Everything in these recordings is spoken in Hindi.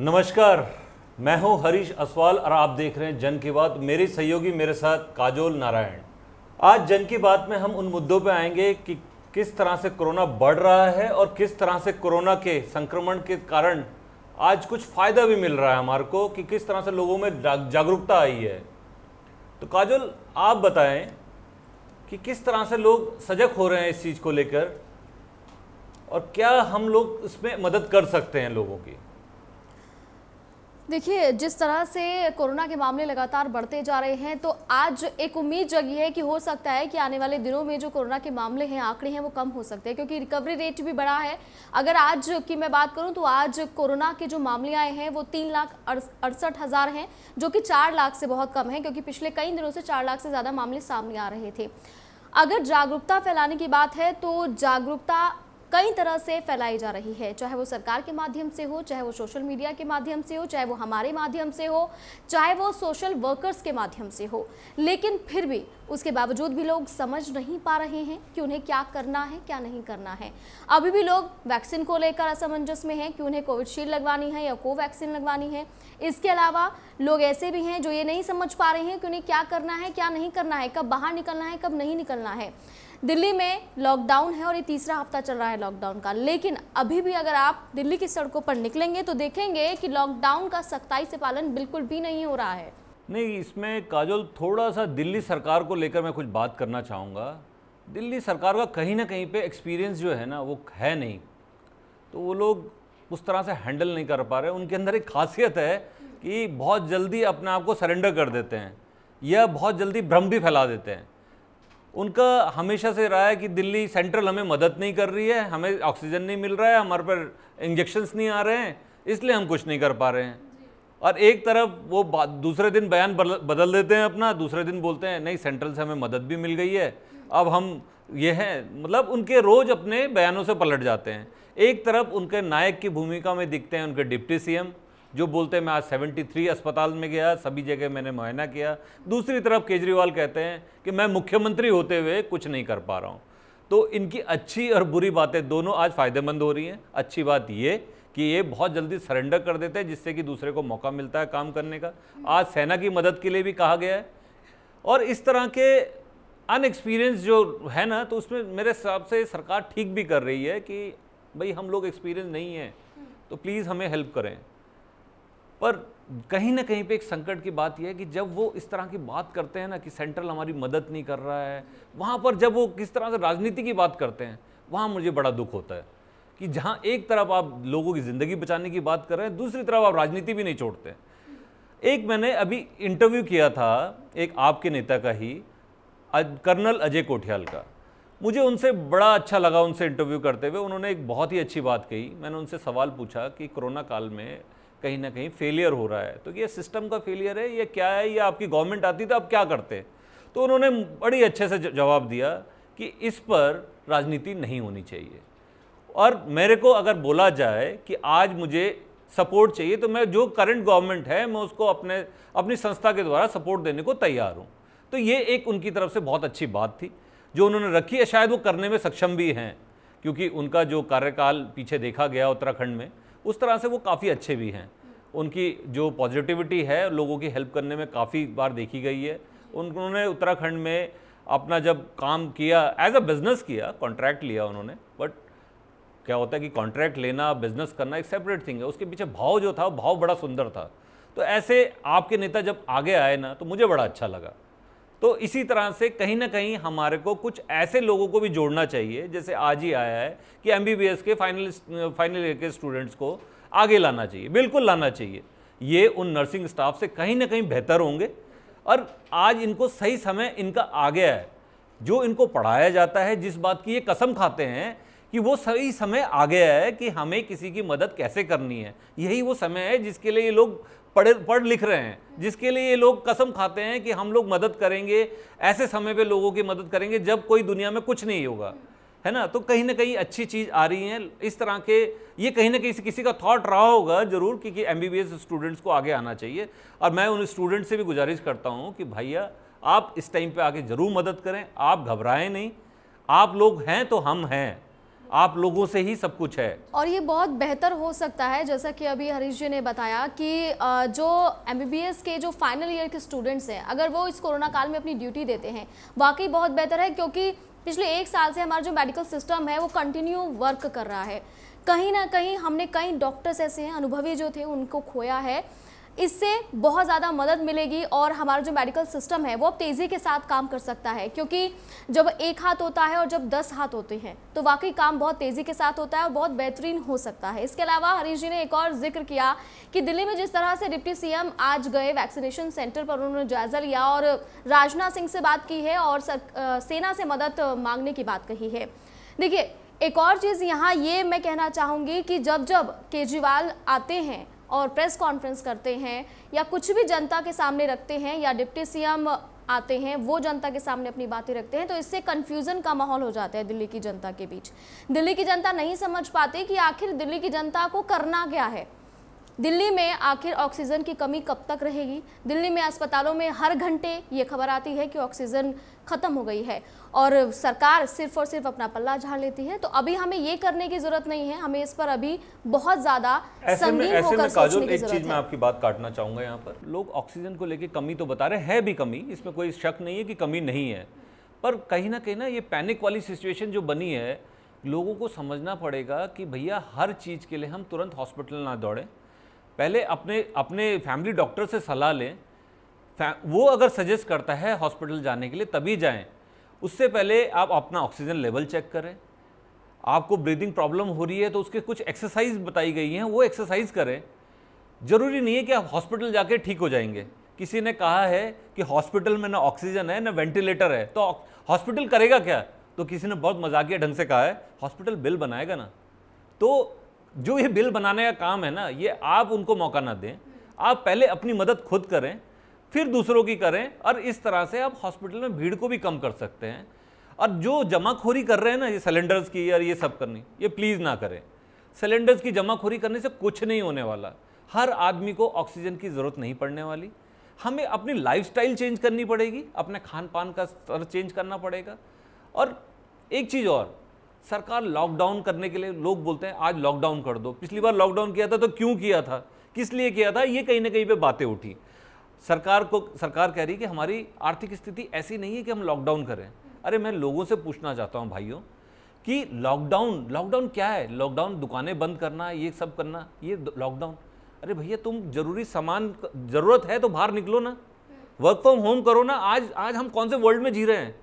नमस्कार मैं हूं हरीश असवाल और आप देख रहे हैं जन की बात मेरे सहयोगी मेरे साथ काजोल नारायण आज जन की बात में हम उन मुद्दों पर आएंगे कि किस तरह से कोरोना बढ़ रहा है और किस तरह से कोरोना के संक्रमण के कारण आज कुछ फ़ायदा भी मिल रहा है हमारे को कि किस तरह से लोगों में जागरूकता आई है तो काजल आप बताएं कि किस तरह से लोग सजग हो रहे हैं इस चीज़ को लेकर और क्या हम लोग इसमें मदद कर सकते हैं लोगों की देखिए जिस तरह से कोरोना के मामले लगातार बढ़ते जा रहे हैं तो आज एक उम्मीद जगी है कि हो सकता है कि आने वाले दिनों में जो कोरोना के मामले हैं आंकड़े हैं वो कम हो सकते हैं क्योंकि रिकवरी रेट भी बढ़ा है अगर आज की मैं बात करूं तो आज कोरोना के जो मामले आए हैं वो तीन लाख अड़सठ हज़ार हैं जो कि चार लाख से बहुत कम है क्योंकि पिछले कई दिनों से चार लाख से ज़्यादा मामले सामने आ रहे थे अगर जागरूकता फैलाने की बात है तो जागरूकता कई तरह से फैलाई जा रही है चाहे वो सरकार के माध्यम से हो चाहे वो सोशल मीडिया के माध्यम से हो चाहे वो हमारे माध्यम से हो चाहे वो सोशल वर्कर्स के माध्यम से हो लेकिन फिर भी उसके बावजूद भी लोग समझ नहीं पा रहे हैं कि उन्हें क्या करना है क्या नहीं करना है अभी भी लोग वैक्सीन को लेकर असमंजस में हैं कि उन्हें कोविशील्ड लगवानी है या कोवैक्सीन लगवानी है इसके अलावा लोग ऐसे भी हैं जो ये नहीं समझ पा रहे हैं कि उन्हें क्या करना है क्या नहीं करना है कब बाहर निकलना है कब नहीं निकलना है दिल्ली में लॉकडाउन है और ये तीसरा हफ्ता चल रहा है लॉकडाउन का लेकिन अभी भी अगर आप दिल्ली की सड़कों पर निकलेंगे तो देखेंगे कि लॉकडाउन का सख्ताई से पालन बिल्कुल भी नहीं हो रहा है नहीं इसमें काजल थोड़ा सा दिल्ली सरकार को लेकर मैं कुछ बात करना चाहूँगा दिल्ली सरकार का कहीं ना कहीं पे एक्सपीरियंस जो है ना वो है नहीं तो वो लोग उस तरह से हैंडल नहीं कर पा रहे उनके अंदर एक खासियत है कि बहुत जल्दी अपने आप को सरेंडर कर देते हैं या बहुत जल्दी भ्रम भी फैला देते हैं उनका हमेशा से रहा है कि दिल्ली सेंट्रल हमें मदद नहीं कर रही है हमें ऑक्सीजन नहीं मिल रहा है हमारे पर इंजेक्शन्स नहीं आ रहे हैं इसलिए हम कुछ नहीं कर पा रहे हैं और एक तरफ वो दूसरे दिन बयान बदल देते हैं अपना दूसरे दिन बोलते हैं नहीं सेंट्रल से हमें मदद भी मिल गई है अब हम ये हैं मतलब उनके रोज़ अपने बयानों से पलट जाते हैं एक तरफ उनके नायक की भूमिका में दिखते हैं उनके डिप्टी सीएम जो बोलते हैं मैं आज 73 अस्पताल में गया सभी जगह मैंने मुआयना किया दूसरी तरफ केजरीवाल कहते हैं कि मैं मुख्यमंत्री होते हुए कुछ नहीं कर पा रहा हूँ तो इनकी अच्छी और बुरी बातें दोनों आज फ़ायदेमंद हो रही हैं अच्छी बात ये कि ये बहुत जल्दी सरेंडर कर देते हैं जिससे कि दूसरे को मौका मिलता है काम करने का आज सेना की मदद के लिए भी कहा गया है और इस तरह के अनएक्सपीरियंस जो है ना तो उसमें मेरे हिसाब से सरकार ठीक भी कर रही है कि भाई हम लोग एक्सपीरियंस नहीं हैं तो प्लीज़ हमें हेल्प करें पर कहीं ना कहीं पे एक संकट की बात यह है कि जब वो इस तरह की बात करते हैं ना कि सेंट्रल हमारी मदद नहीं कर रहा है वहाँ पर जब वो किस तरह से राजनीति की बात करते हैं वहाँ मुझे बड़ा दुख होता है कि जहां एक तरफ आप लोगों की ज़िंदगी बचाने की बात कर रहे हैं दूसरी तरफ आप राजनीति भी नहीं छोड़ते एक मैंने अभी इंटरव्यू किया था एक आपके नेता का ही कर्नल अजय कोठियाल का मुझे उनसे बड़ा अच्छा लगा उनसे इंटरव्यू करते हुए उन्होंने एक बहुत ही अच्छी बात कही मैंने उनसे सवाल पूछा कि कोरोना काल में कहीं ना कहीं फेलियर हो रहा है तो ये सिस्टम का फेलियर है ये क्या है ये आपकी गवर्नमेंट आती तो आप क्या करते तो उन्होंने बड़ी अच्छे से जवाब दिया कि इस पर राजनीति नहीं होनी चाहिए और मेरे को अगर बोला जाए कि आज मुझे सपोर्ट चाहिए तो मैं जो करंट गवर्नमेंट है मैं उसको अपने अपनी संस्था के द्वारा सपोर्ट देने को तैयार हूँ तो ये एक उनकी तरफ से बहुत अच्छी बात थी जो उन्होंने रखी है शायद वो करने में सक्षम भी हैं क्योंकि उनका जो कार्यकाल पीछे देखा गया उत्तराखंड में उस तरह से वो काफ़ी अच्छे भी हैं उनकी जो पॉजिटिविटी है लोगों की हेल्प करने में काफ़ी बार देखी गई है उन्होंने उत्तराखंड में अपना जब काम किया एज अ बिजनेस किया कॉन्ट्रैक्ट लिया उन्होंने बट क्या होता है कि कॉन्ट्रैक्ट लेना बिजनेस करना एक सेपरेट थिंग है उसके पीछे भाव जो था भाव बड़ा सुंदर था तो ऐसे आपके नेता जब आगे आए ना तो मुझे बड़ा अच्छा लगा तो इसी तरह से कहीं ना कहीं हमारे को कुछ ऐसे लोगों को भी जोड़ना चाहिए जैसे आज ही आया है कि एम के फाइनल फाइनल ईयर के स्टूडेंट्स को आगे लाना चाहिए बिल्कुल लाना चाहिए ये उन नर्सिंग स्टाफ से कहीं ना कहीं बेहतर होंगे और आज इनको सही समय इनका आ गया है जो इनको पढ़ाया जाता है जिस बात की ये कसम खाते हैं कि वो सही समय आ गया है कि हमें किसी की मदद कैसे करनी है यही वो समय है जिसके लिए ये लोग पढ़े पढ़ लिख रहे हैं जिसके लिए ये लोग कसम खाते हैं कि हम लोग मदद करेंगे ऐसे समय पे लोगों की मदद करेंगे जब कोई दुनिया में कुछ नहीं होगा है ना तो कहीं ना कहीं अच्छी चीज़ आ रही है इस तरह के ये कहीं ना कहीं किसी का थॉट रहा होगा ज़रूर कि, कि एम स्टूडेंट्स को आगे आना चाहिए और मैं उन स्टूडेंट से भी गुजारिश करता हूँ कि भैया आप इस टाइम पर आके ज़रूर मदद करें आप घबराएं नहीं आप लोग हैं तो हम हैं आप लोगों से ही सब कुछ है और ये बहुत बेहतर हो सकता है जैसा कि अभी हरीश जी ने बताया कि जो एम के जो फाइनल ईयर के स्टूडेंट्स हैं अगर वो इस कोरोना काल में अपनी ड्यूटी देते हैं वाकई बहुत बेहतर है क्योंकि पिछले एक साल से हमारा जो मेडिकल सिस्टम है वो कंटिन्यू वर्क कर रहा है कहीं ना कहीं हमने कई डॉक्टर्स ऐसे हैं अनुभवी जो थे उनको खोया है इससे बहुत ज़्यादा मदद मिलेगी और हमारा जो मेडिकल सिस्टम है वो अब तेज़ी के साथ काम कर सकता है क्योंकि जब एक हाथ होता है और जब दस हाथ होते हैं तो वाकई काम बहुत तेज़ी के साथ होता है और बहुत बेहतरीन हो सकता है इसके अलावा हरीश जी ने एक और जिक्र किया कि दिल्ली में जिस तरह से डिप्टी सी आज गए वैक्सीनेशन सेंटर पर उन्होंने जायजा लिया और राजनाथ सिंह से बात की है और सर, आ, सेना से मदद मांगने की बात कही है देखिए एक और चीज़ यहाँ ये मैं कहना चाहूँगी कि जब जब केजरीवाल आते हैं और प्रेस कॉन्फ्रेंस करते हैं या कुछ भी जनता के सामने रखते हैं या डिप्टी सीएम आते हैं वो जनता के सामने अपनी बातें रखते हैं तो इससे कन्फ्यूज़न का माहौल हो जाता है दिल्ली की जनता के बीच दिल्ली की जनता नहीं समझ पाती कि आखिर दिल्ली की जनता को करना क्या है दिल्ली में आखिर ऑक्सीजन की कमी कब तक रहेगी दिल्ली में अस्पतालों में हर घंटे ये खबर आती है कि ऑक्सीजन ख़त्म हो गई है और सरकार सिर्फ और सिर्फ अपना पल्ला झाड़ लेती है तो अभी हमें ये करने की ज़रूरत नहीं है हमें इस पर अभी बहुत ज़्यादा एक चीज़ में आपकी बात काटना चाहूँगा यहाँ पर लोग ऑक्सीजन को लेकर कमी तो बता रहे हैं भी कमी इसमें कोई शक नहीं है कि कमी नहीं है पर कहीं ना कहीं ना ये पैनिक वाली सिचुएशन जो बनी है लोगों को समझना पड़ेगा कि भैया हर चीज़ के लिए हम तुरंत हॉस्पिटल ना दौड़ें पहले अपने अपने फैमिली डॉक्टर से सलाह लें वो अगर सजेस्ट करता है हॉस्पिटल जाने के लिए तभी जाएं उससे पहले आप अपना ऑक्सीजन लेवल चेक करें आपको ब्रीदिंग प्रॉब्लम हो रही है तो उसके कुछ एक्सरसाइज बताई गई हैं वो एक्सरसाइज करें ज़रूरी नहीं है कि आप हॉस्पिटल जाके ठीक हो जाएंगे किसी ने कहा है कि हॉस्पिटल में ना ऑक्सीजन है ना वेंटिलेटर है तो हॉस्पिटल करेगा क्या तो किसी ने बहुत मजाकिया ढंग से कहा है हॉस्पिटल बिल बनाएगा ना तो जो ये बिल बनाने का काम है ना ये आप उनको मौका ना दें आप पहले अपनी मदद खुद करें फिर दूसरों की करें और इस तरह से आप हॉस्पिटल में भीड़ को भी कम कर सकते हैं और जो जमाखोरी कर रहे हैं ना ये सिलेंडर्स की और ये सब करनी ये प्लीज़ ना करें सिलेंडर्स की जमाखोरी करने से कुछ नहीं होने वाला हर आदमी को ऑक्सीजन की ज़रूरत नहीं पड़ने वाली हमें अपनी लाइफस्टाइल चेंज करनी पड़ेगी अपने खान पान का स्तर चेंज करना पड़ेगा और एक चीज़ और सरकार लॉकडाउन करने के लिए लोग बोलते हैं आज लॉकडाउन कर दो पिछली बार लॉकडाउन किया था तो क्यों किया था किस लिए किया था ये कहीं ना कहीं पे बातें उठी सरकार को सरकार कह रही है कि हमारी आर्थिक स्थिति ऐसी नहीं है कि हम लॉकडाउन करें अरे मैं लोगों से पूछना चाहता हूँ भाइयों कि लॉकडाउन लॉकडाउन क्या है लॉकडाउन दुकानें बंद करना ये सब करना ये लॉकडाउन अरे भैया तुम जरूरी सामान ज़रूरत है तो बाहर निकलो ना वर्क फ्रॉम होम करो ना आज आज हम कौन से वर्ल्ड में जी रहे हैं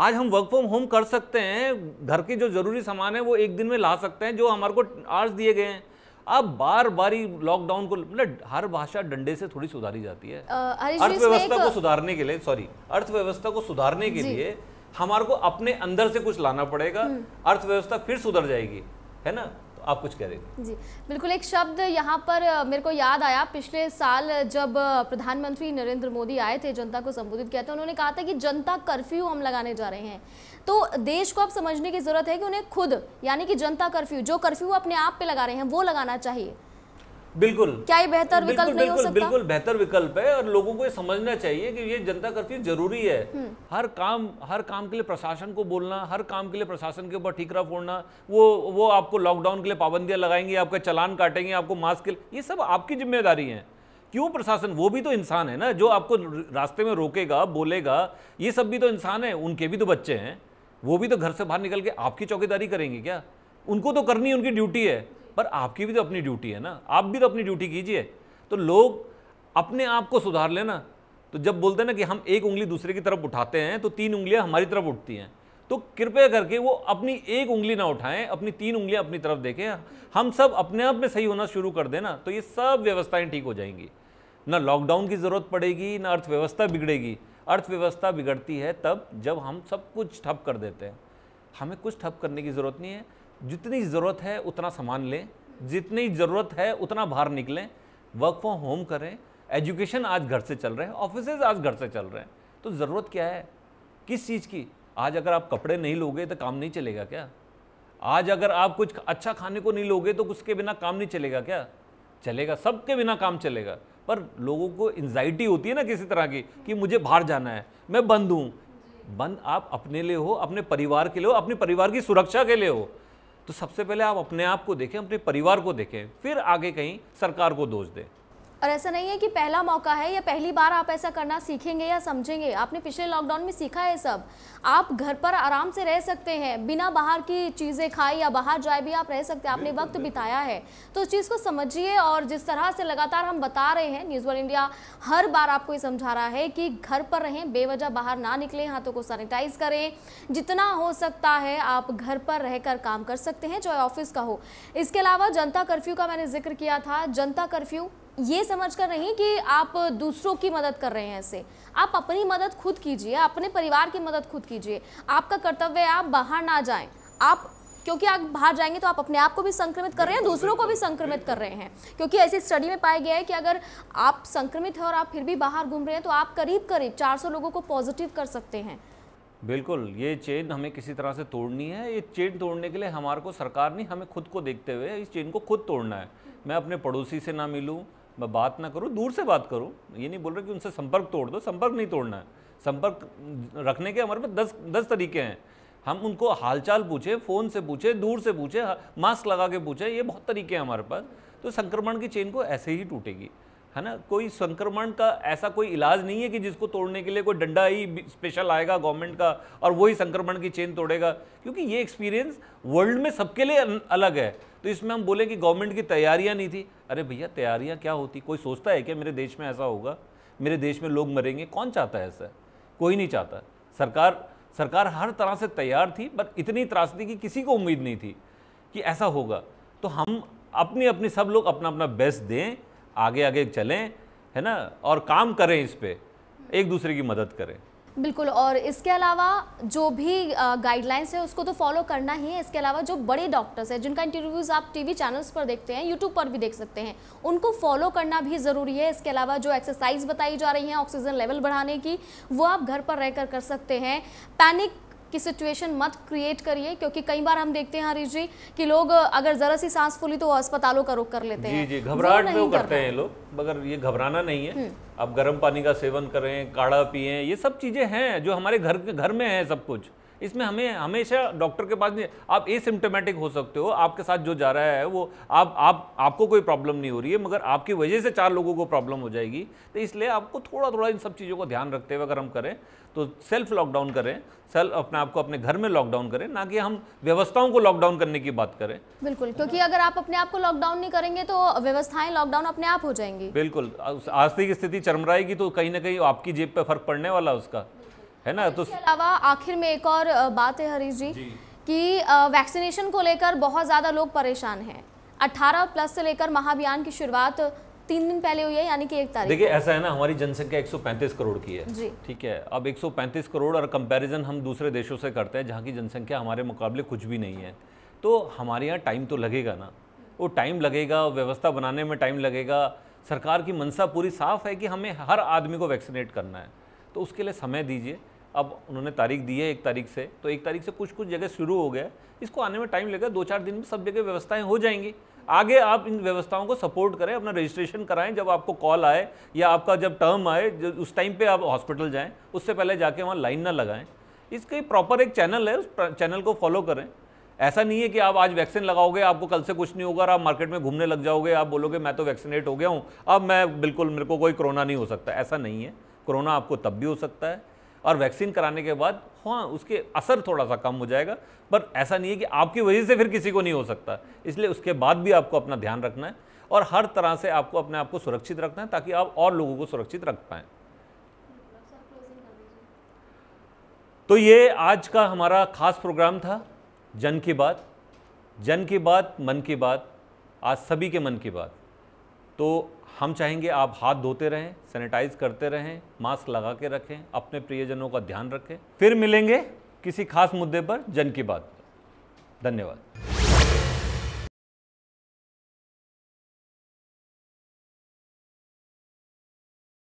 आज हम वर्क फ्रॉम होम कर सकते हैं घर के जो ज़रूरी सामान है वो एक दिन में ला सकते हैं जो हमारे को आर्स दिए गए हैं अब बार ही लॉकडाउन को मतलब हर भाषा डंडे से थोड़ी सुधारी जाती है अर्थव्यवस्था को सुधारने के लिए सॉरी अर्थव्यवस्था को सुधारने के लिए हमारे को अपने अंदर से कुछ लाना पड़ेगा हम्म। अर्थव्यवस्था फिर सुधर जाएगी है ना आप कुछ कह रहे थे जी बिल्कुल एक शब्द यहाँ पर मेरे को याद आया पिछले साल जब प्रधानमंत्री नरेंद्र मोदी आए थे जनता को संबोधित किया था उन्होंने कहा था कि जनता कर्फ्यू हम लगाने जा रहे हैं तो देश को अब समझने की ज़रूरत है कि उन्हें खुद यानी कि जनता कर्फ्यू जो कर्फ्यू अपने आप पे लगा रहे हैं वो लगाना चाहिए बिल्कुल क्या ये बेहतर विकल्प बिल्कुल, नहीं बिल्कुल, हो सकता? बिल्कुल बेहतर विकल्प है और लोगों को ये समझना चाहिए कि ये जनता कर्फ्यू जरूरी है हम्म। हर काम हर काम के लिए प्रशासन को बोलना हर काम के लिए प्रशासन के ऊपर ठीकरा फोड़ना वो वो आपको लॉकडाउन के लिए पाबंदियां लगाएंगे आपका चलान काटेंगे आपको मास्क ये सब आपकी जिम्मेदारी है क्यों प्रशासन वो भी तो इंसान है ना जो आपको रास्ते में रोकेगा बोलेगा ये सब भी तो इंसान है उनके भी तो बच्चे हैं वो भी तो घर से बाहर निकल के आपकी चौकीदारी करेंगे क्या उनको तो करनी उनकी ड्यूटी है पर आपकी भी तो अपनी ड्यूटी है ना आप भी तो अपनी ड्यूटी कीजिए तो लोग अपने आप को सुधार लेना तो जब बोलते हैं ना कि हम एक उंगली दूसरे की तरफ उठाते हैं तो तीन उंगलियां हमारी तरफ उठती हैं तो कृपया करके वो अपनी एक उंगली ना उठाएं अपनी तीन उंगलियां अपनी तरफ देखें हम सब अपने आप में सही होना शुरू कर देना तो ये सब व्यवस्थाएं ठीक हो जाएंगी ना लॉकडाउन की ज़रूरत पड़ेगी ना अर्थव्यवस्था बिगड़ेगी अर्थव्यवस्था बिगड़ती है तब जब हम सब कुछ ठप कर देते हैं हमें कुछ ठप करने की ज़रूरत नहीं है जितनी ज़रूरत है उतना सामान लें जितनी ज़रूरत है उतना बाहर निकलें वर्क फ्रॉम होम करें एजुकेशन आज घर से चल रहे हैं ऑफिस आज घर से चल रहे हैं तो ज़रूरत क्या है किस चीज़ की आज अगर आप कपड़े नहीं लोगे तो काम नहीं चलेगा क्या आज अगर आप कुछ अच्छा खाने को नहीं लोगे तो उसके बिना काम नहीं चलेगा क्या चलेगा सबके बिना काम चलेगा पर लोगों को एनजाइटी होती है ना किसी तरह की कि मुझे बाहर जाना है मैं बंद हूँ बंद आप अपने लिए हो अपने परिवार के लिए हो अपने परिवार की सुरक्षा के लिए हो तो सबसे पहले आप अपने आप को देखें अपने परिवार को देखें फिर आगे कहीं सरकार को दोष दें और ऐसा नहीं है कि पहला मौका है या पहली बार आप ऐसा करना सीखेंगे या समझेंगे आपने पिछले लॉकडाउन में सीखा है सब आप घर पर आराम से रह सकते हैं बिना बाहर की चीज़ें खाए या बाहर जाए भी आप रह सकते हैं आपने वक्त बिताया है तो उस चीज़ को समझिए और जिस तरह से लगातार हम बता रहे हैं न्यूज़ वन इंडिया हर बार आपको ये समझा रहा है कि घर पर रहें बेवजह बाहर ना निकलें हाथों को सैनिटाइज करें जितना हो सकता है आप घर पर रहकर काम कर सकते हैं चाहे ऑफिस का हो इसके अलावा जनता कर्फ्यू का मैंने जिक्र किया था जनता कर्फ्यू ये समझ कर नहीं कि आप दूसरों की मदद कर रहे हैं ऐसे आप अपनी मदद खुद कीजिए अपने परिवार की मदद खुद कीजिए आपका कर्तव्य है आप बाहर ना जाएं आप क्योंकि आप बाहर जाएंगे तो आप अपने आप को भी संक्रमित कर रहे हैं दूसरों को भी संक्रमित कर रहे हैं क्योंकि ऐसी स्टडी में पाया गया है कि अगर आप संक्रमित हैं और आप फिर भी बाहर घूम रहे हैं तो आप करीब करीब चार लोगों को पॉजिटिव कर सकते हैं बिल्कुल ये चेन हमें किसी तरह से तोड़नी है ये चेन तोड़ने के लिए हमारे को सरकार नहीं हमें खुद को देखते हुए इस चेन को खुद तोड़ना है मैं अपने पड़ोसी से ना मिलूं मैं बात ना करूँ दूर से बात करूँ ये नहीं बोल रहे कि उनसे संपर्क तोड़ दो संपर्क नहीं तोड़ना है संपर्क रखने के हमारे पास दस दस तरीके हैं हम उनको हालचाल पूछें फ़ोन से पूछें दूर से पूछे मास्क लगा के पूछें ये बहुत तरीके हैं हमारे पास तो संक्रमण की चेन को ऐसे ही टूटेगी है ना कोई संक्रमण का ऐसा कोई इलाज नहीं है कि जिसको तोड़ने के लिए कोई डंडा ही स्पेशल आएगा गवर्नमेंट का और वही संक्रमण की चेन तोड़ेगा क्योंकि ये एक्सपीरियंस वर्ल्ड में सबके लिए अलग है तो इसमें हम बोले कि गवर्नमेंट की तैयारियां नहीं थी अरे भैया तैयारियां क्या होती कोई सोचता है क्या मेरे देश में ऐसा होगा मेरे देश में लोग मरेंगे कौन चाहता है ऐसा कोई नहीं चाहता सरकार सरकार हर तरह से तैयार थी पर इतनी त्रासदी की किसी को उम्मीद नहीं थी कि ऐसा होगा तो हम अपनी अपनी सब लोग अपना अपना बेस्ट दें आगे आगे चलें है ना और काम करें इस पर एक दूसरे की मदद करें बिल्कुल और इसके अलावा जो भी गाइडलाइंस है उसको तो फॉलो करना ही है इसके अलावा जो बड़े डॉक्टर्स हैं जिनका इंटरव्यूज़ आप टीवी चैनल्स पर देखते हैं यूट्यूब पर भी देख सकते हैं उनको फॉलो करना भी ज़रूरी है इसके अलावा जो एक्सरसाइज बताई जा रही है ऑक्सीजन लेवल बढ़ाने की वो आप घर पर रहकर कर सकते हैं पैनिक कि सिचुएशन मत क्रिएट करिए क्योंकि कई बार हम देखते हैं हरीश जी कि लोग अगर ज़रा सी सांस फूली तो अस्पतालों का रुख कर लेते जी, हैं जी जी घबराहट में करते हैं लोग मगर ये घबराना नहीं है हम्म। आप गर्म पानी का सेवन करें काढ़ा पिए ये सब चीज़ें हैं जो हमारे घर घर में है सब कुछ इसमें हमें हमेशा डॉक्टर के पास नहीं आप एसिम्टोमेटिक हो सकते हो आपके साथ जो जा रहा है वो आप आप आपको कोई प्रॉब्लम नहीं हो रही है मगर आपकी वजह से चार लोगों को प्रॉब्लम हो जाएगी तो इसलिए आपको थोड़ा थोड़ा इन सब चीज़ों का ध्यान रखते हुए अगर हम करें तो सेल्फ लॉकडाउन करें सेल्फ अपने आपको अपने घर में लॉकडाउन करें ना कि हम व्यवस्थाओं को लॉकडाउन करने की बात करें बिल्कुल क्योंकि अगर आप अपने आप को लॉकडाउन नहीं करेंगे तो व्यवस्थाएं लॉकडाउन अपने आप हो जाएंगी बिल्कुल आर्थिक स्थिति चरमराएगी तो कहीं ना कहीं आपकी जेब पे फर्क पड़ने वाला उसका है ना तो अलावा आखिर में एक और बात है हरीश जी, जी। कि वैक्सीनेशन को लेकर बहुत ज़्यादा लोग परेशान हैं 18 प्लस से लेकर महाअभियान की शुरुआत तीन दिन पहले हुई है यानी कि एक तारीख देखिए ऐसा है ना हमारी जनसंख्या 135 करोड़ की है ठीक है अब 135 करोड़ और कंपैरिजन हम दूसरे देशों से करते हैं जहाँ की जनसंख्या हमारे मुकाबले कुछ भी नहीं है तो हमारे यहाँ टाइम तो लगेगा ना वो टाइम लगेगा व्यवस्था बनाने में टाइम लगेगा सरकार की मंशा पूरी साफ है कि हमें हर आदमी को वैक्सीनेट करना है तो उसके लिए समय दीजिए अब उन्होंने तारीख दी है एक तारीख से तो एक तारीख से कुछ कुछ जगह शुरू हो गया इसको आने में टाइम लगेगा दो चार दिन में सब जगह व्यवस्थाएं हो जाएंगी आगे आप इन व्यवस्थाओं को सपोर्ट करें अपना रजिस्ट्रेशन कराएं जब आपको कॉल आए या आपका जब टर्म आए जब उस टाइम पे आप हॉस्पिटल जाएं उससे पहले जाके वहाँ लाइन ना लगाएं इसके प्रॉपर एक चैनल है उस चैनल को फॉलो करें ऐसा नहीं है कि आप आज वैक्सीन लगाओगे आपको कल से कुछ नहीं होगा और आप मार्केट में घूमने लग जाओगे आप बोलोगे मैं तो वैक्सीनेट हो गया हूँ अब मैं बिल्कुल मेरे को कोई कोरोना नहीं हो सकता ऐसा नहीं है कोरोना आपको तब भी हो सकता है और वैक्सीन कराने के बाद हाँ उसके असर थोड़ा सा कम हो जाएगा पर ऐसा नहीं है कि आपकी वजह से फिर किसी को नहीं हो सकता इसलिए उसके बाद भी आपको अपना ध्यान रखना है और हर तरह से आपको अपने आप को सुरक्षित रखना है ताकि आप और लोगों को सुरक्षित रख पाएँ तो ये आज का हमारा खास प्रोग्राम था जन की बात जन की बात मन की बात आज सभी के मन की बात तो हम चाहेंगे आप हाथ धोते रहें सैनिटाइज करते रहें मास्क लगा के रखें अपने प्रियजनों का ध्यान रखें फिर मिलेंगे किसी खास मुद्दे पर जन की बात धन्यवाद